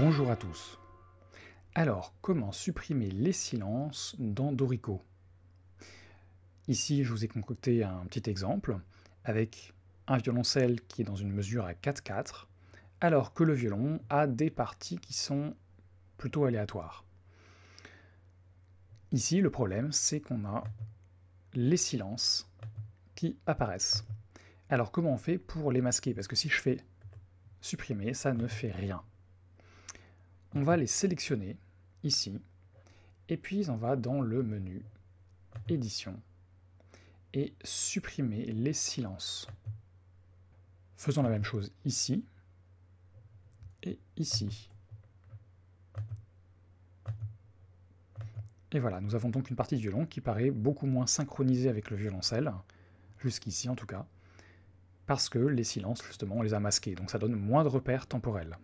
Bonjour à tous. Alors, comment supprimer les silences dans Dorico Ici, je vous ai concocté un petit exemple avec un violoncelle qui est dans une mesure à 4-4, alors que le violon a des parties qui sont plutôt aléatoires. Ici, le problème, c'est qu'on a les silences qui apparaissent. Alors, comment on fait pour les masquer Parce que si je fais supprimer, ça ne fait rien. On va les sélectionner ici, et puis on va dans le menu Édition et supprimer les silences. Faisons la même chose ici et ici. Et voilà, nous avons donc une partie du violon qui paraît beaucoup moins synchronisée avec le violoncelle, jusqu'ici en tout cas, parce que les silences, justement, on les a masqués, donc ça donne moins de repères temporels.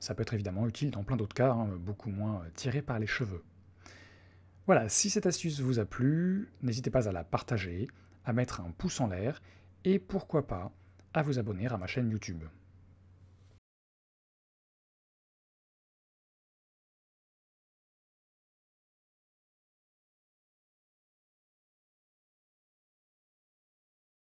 Ça peut être évidemment utile dans plein d'autres cas, hein, beaucoup moins euh, tiré par les cheveux. Voilà, si cette astuce vous a plu, n'hésitez pas à la partager, à mettre un pouce en l'air et pourquoi pas à vous abonner à ma chaîne YouTube.